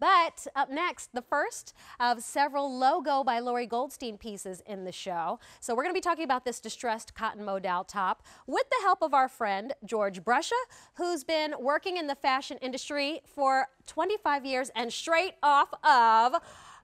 But up next, the first of several Logo by Lori Goldstein pieces in the show. So we're going to be talking about this distressed cotton modal top with the help of our friend George Brescia, who's been working in the fashion industry for 25 years and straight off of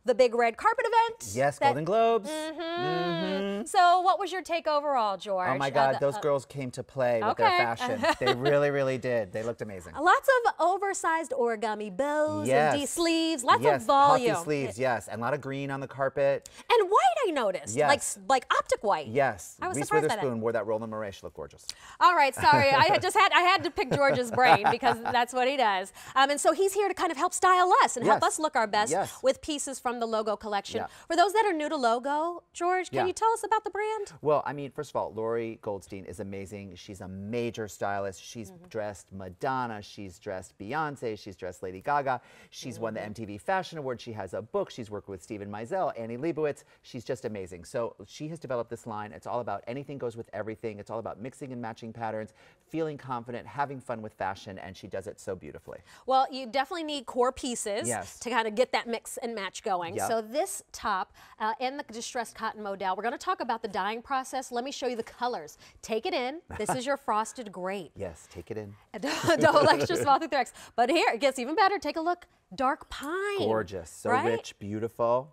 the big red carpet event. Yes, that, Golden Globes. Mm -hmm. Mm -hmm. So what was your take overall, George? Oh my uh, God, uh, the, those uh, girls came to play with okay. their fashion. they really, really did. They looked amazing. Lots of oversized origami bows yes. and D sleeves. Lots yes, of volume. Puffy sleeves, yes, and a lot of green on the carpet. And white, I noticed. Yes. Like, like optic white. Yes. I was Reese surprised Witherspoon wore that Roland Moray. She looked gorgeous. All right, sorry. I just had I had to pick George's brain because that's what he does. Um, and so he's here to kind of help style us and yes. help us look our best with pieces from from the Logo collection. Yeah. For those that are new to Logo, George, can yeah. you tell us about the brand? Well, I mean, first of all, Lori Goldstein is amazing. She's a major stylist. She's mm -hmm. dressed Madonna. She's dressed Beyonce. She's dressed Lady Gaga. She's mm -hmm. won the MTV mm-hmm. Fashion Award. She has a book. She's worked with Steven Meisel, Annie Leibovitz. She's just amazing. So she has developed this line. It's all about anything goes with everything. It's all about mixing and matching patterns, feeling confident, having fun with fashion, and she does it so beautifully. Well, you definitely need core pieces yes. to kind of get that mix and match going going. Yep. So this top uh, and the distressed cotton modal, we're going to talk about the dyeing process. Let me show you the colors. Take it in. This is your frosted grape. Yes, take it in. Double extra lecture small through X. But here, it gets even better. Take a look. Dark pine. Gorgeous. So right? rich, beautiful.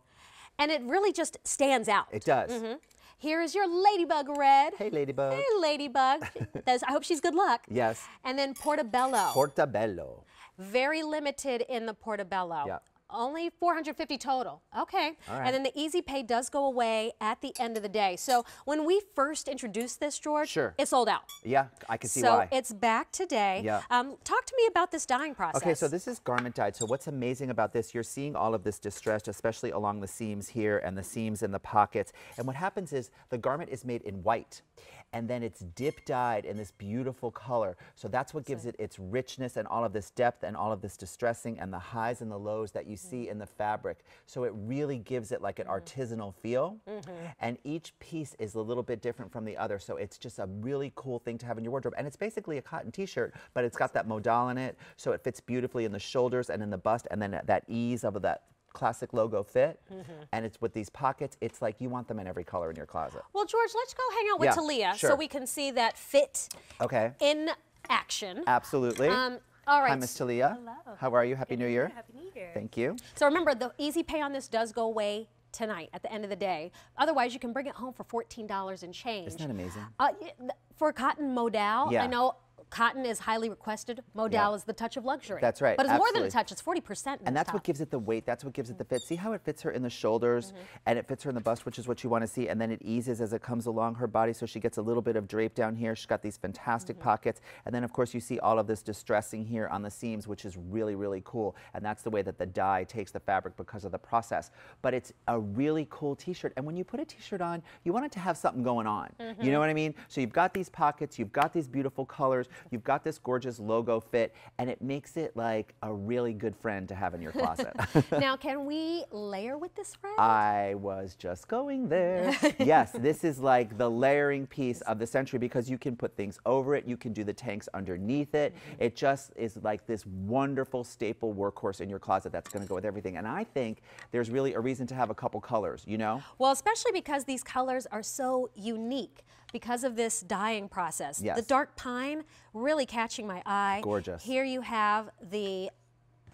And it really just stands out. It does. Mm -hmm. Here is your ladybug red. Hey, ladybug. Hey, ladybug. Does, I hope she's good luck. Yes. And then portobello. Portobello. Very limited in the portobello. Yeah. Only 450 total. Okay. And then the easy pay does go away at the end of the day. So when we first introduced this, George, sure. it sold out. Yeah, I can see so why. So it's back today. Yeah. Um, talk to me about this dyeing process. Okay, so this is garment dyed. So what's amazing about this, you're seeing all of this distressed, especially along the seams here and the seams in the pockets. And what happens is the garment is made in white and then it's dip dyed in this beautiful color. So that's what gives it its richness and all of this depth and all of this distressing and the highs and the lows that you see in the fabric. So it really gives it like an mm-hmm. artisanal feel. Mm-hmm. And each piece is a little bit different from the other. So it's just a really cool thing to have in your wardrobe. And it's basically a cotton t-shirt, but it's got that modal in it. So it fits beautifully in the shoulders and in the bust and then that ease of that classic logo fit mm -hmm. and it's with these pockets it's like you want them in every color in your closet well george let's go hang out with yeah, talia sure. so we can see that fit okay in action absolutely um, all right. Hi, Miss Talia. Hello. How are you? Happy Good New Year. Happy New Year. Thank you. So remember, the easy pay on this does go away tonight at the end of the day. Otherwise, you can bring it home for $14 and change. Isn't that amazing? Uh, for cotton modal, yeah. I know Cotton is highly requested. Modal yeah. is the touch of luxury. That's right. But it's absolutely. more than a touch. It's 40%. And that's top. what gives it the weight. That's what gives it the fit. See how it fits her in the shoulders mm -hmm. and it fits her in the bust, which is what you want to see. And then it eases as it comes along her body. So she gets a little bit of drape down here. She's got these fantastic mm -hmm. pockets. And then, of course, you see all of this distressing here on the seams, which is really, really cool. And that's the way that the dye takes the fabric because of the process. But it's a really cool t-shirt. And when you put a t-shirt on, you want it to have something going on. Mm -hmm. You mm-hmm. know what I mean? So you've got these pockets. You've got these beautiful colors. You've got this gorgeous logo fit, and it makes it like a really good friend to have in your closet. now, can we layer with this friend? I was just going there. yes, this is like the layering piece of the century because you can put things over it. You can do the tanks underneath it. Mm -hmm. It just is like this wonderful staple workhorse in your closet that's going to go with everything. And I think there's really a reason to have a couple colors, you know? Well, especially because these colors are so unique because of this dyeing process. Yes. The dark pine really catching my eye. Gorgeous. Here you have the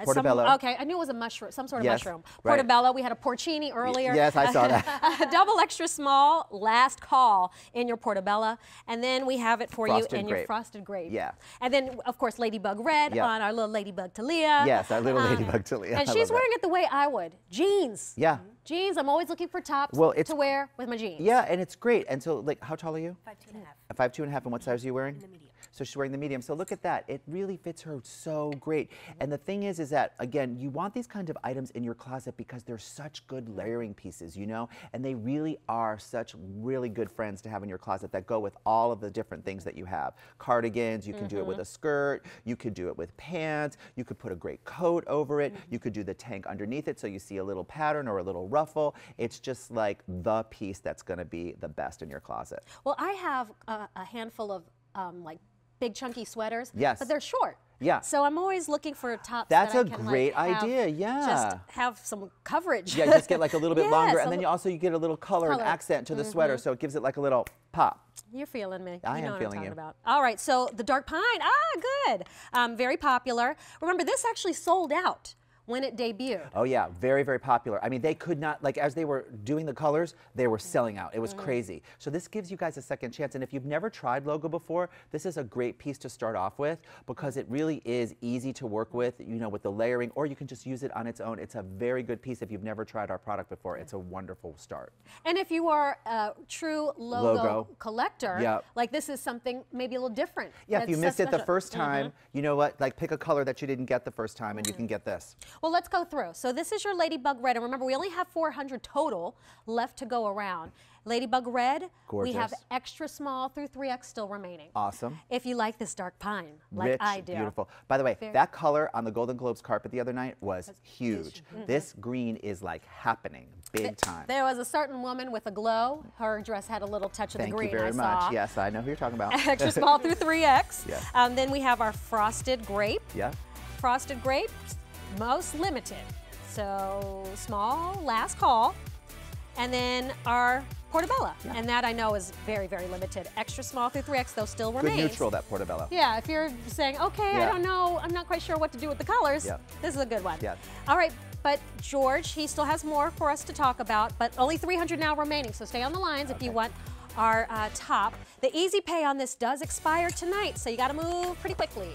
Portobello. Some, okay, I knew it was a mushroom, some sort of yes, mushroom. Portobello, right. we had a porcini earlier. yes, I saw that. a double extra small, last call in your portobello. And then we have it for frosted you in grape. your frosted grape. Yeah. And then, of course, Ladybug Red on our little Ladybug Talia. Yes, our little um, Ladybug Talia. And she's wearing that. it the way I would, jeans. Yeah. Jeans, I'm always looking for tops well, to wear with my jeans. Yeah, and it's great. And so, like, how tall are you? Five, two and a half. Five, two and a half, and what size are you wearing? So she's wearing the medium. So look at that. It really fits her so great. And the thing is, is that again, you want these kinds of items in your closet because they're such good layering pieces, you know, and they really are such really good friends to have in your closet that go with all of the different things that you have. Cardigans, you can mm -hmm. do it with mm-hmm. a skirt, you could do it with pants, you could put a great coat over it, mm -hmm. you could do the tank underneath it so you see a little pattern or a little ruffle. It's just like the piece that's gonna be the best in your closet. Well, I have a, uh, a handful of um, like big chunky sweaters. Yes. But they're short. Yeah. So I'm always looking for tops. That's that a can, great like, have, idea. Yeah. Just have some coverage. yeah, just get like a little bit yes, longer, and then you also you get a little color, color. and accent to the mm -hmm. sweater, so it gives it like a little pop. You're feeling me. I you know am feeling you. About. All right, so the dark pine. Ah, good. Um, very popular. Remember, this actually sold out when it debuted. Oh yeah, very, very popular. I mean, they could not, like as they were doing the colors, they were selling out. It was mm -hmm. crazy. So this gives you guys a second chance. And if you've never tried Logo before, this is a great piece to start off with because it really is easy to work with, you know, with the layering, or you can just use it on its own. It's a very good piece if you've never tried our product before. It's a wonderful start. And if you are a true Logo, logo. collector, yep. like this is something maybe a little different. Yeah, if you missed it the first mm-hmm. time, mm -hmm. you know what, like pick a color that you didn't get the first time and mm -hmm. you can get this. Well, let's go through. So this is your Ladybug Red. And remember, we only have 400 total left to go around. Ladybug Red, Gorgeous. we have extra small through 3X still remaining. Awesome. If you like this dark pine, like Rich, I do. beautiful. By the way, that color on the Golden Globes carpet the other night was huge. Mm -hmm. This green is like happening big Th time. There was a certain woman with a glow. Her dress had a little touch of Thank the green. Thank you very I much. Saw. Yes, I know who you're talking about. extra small through 3X. Yes. Um, then we have our frosted grape. Yeah. Frosted grape, most limited. So small, last call. And then our portobello. Yeah. And that I know is very, very limited. Extra small through 3X, though, still remain. remains. Good neutral, that Portabella. Yeah, if you're saying, okay, yeah. I don't know, I'm not quite sure what to do with the colors, yeah. this is a good one. Yeah. All right, but George, he still has more for us to talk about, but only 300 now remaining, so stay on the lines okay. if you want our uh, top. The easy pay on this does expire tonight, so you gotta move pretty quickly.